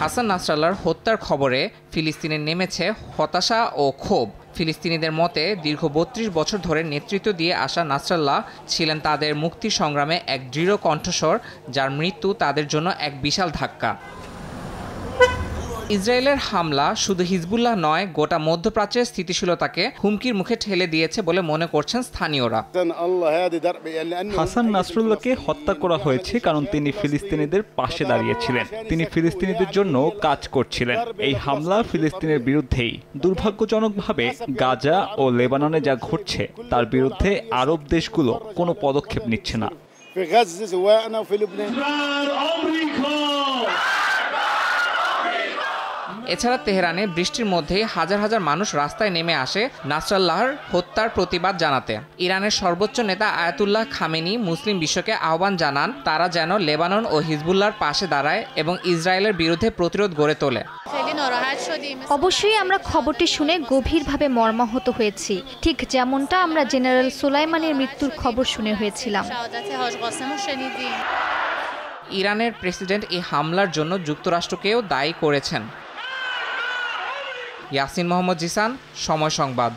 হাসান নাসরাল্লার হত্যার খবরে ফিলিস্তিনে নেমেছে হতাশা ও ক্ষোভ ফিলিস্তিনিদের মতে দীর্ঘ বত্রিশ বছর ধরে নেতৃত্ব দিয়ে আসা নাসরাল্লাহ ছিলেন তাদের মুক্তি সংগ্রামে এক দৃঢ় কণ্ঠস্বর যার মৃত্যু তাদের জন্য এক বিশাল ধাক্কা ইসরায়েলের হামলা শুধু হিজবুল্লাহ নয় গোটা মধ্যপ্রাচ্যের স্থিতিশীলতাকে হুমকির মুখে ঠেলে দিয়েছে বলে মনে করছেন স্থানীয়রা হাসান নাসরুল্লাহকে হত্যা করা হয়েছে কারণ তিনি ফিলিস্তিনিদের পাশে দাঁড়িয়েছিলেন তিনি ফিলিস্তিনিদের জন্য কাজ করছিলেন এই হামলা ফিলিস্তিনের বিরুদ্ধেই দুর্ভাগ্যজনকভাবে গাজা ও লেবাননে যা ঘটছে তার বিরুদ্ধে আরব দেশগুলো কোনো পদক্ষেপ নিচ্ছে না এছাড়া তেহরানে বৃষ্টির মধ্যে হাজার হাজার মানুষ রাস্তায় নেমে আসে নাসরাল্লাহর হত্যার প্রতিবাদ জানাতে ইরানের সর্বোচ্চ নেতা আয়াতুল্লাহ খামেনি মুসলিম বিশ্বকে আহ্বান জানান তারা যেন লেবানন ও হিজবুল্লাহর পাশে দাঁড়ায় এবং ইসরায়েলের বিরুদ্ধে প্রতিরোধ গড়ে তোলে অবশ্যই আমরা খবরটি শুনে গভীরভাবে মর্মাহত হয়েছি ঠিক যেমনটা আমরা জেনারেল সুলাইমানের মৃত্যুর খবর শুনে হয়েছিলাম ইরানের প্রেসিডেন্ট এই হামলার জন্য যুক্তরাষ্ট্রকেও দায়ী করেছেন ইয়াসিন মোহাম্মদ জিসান সময় সংবাদ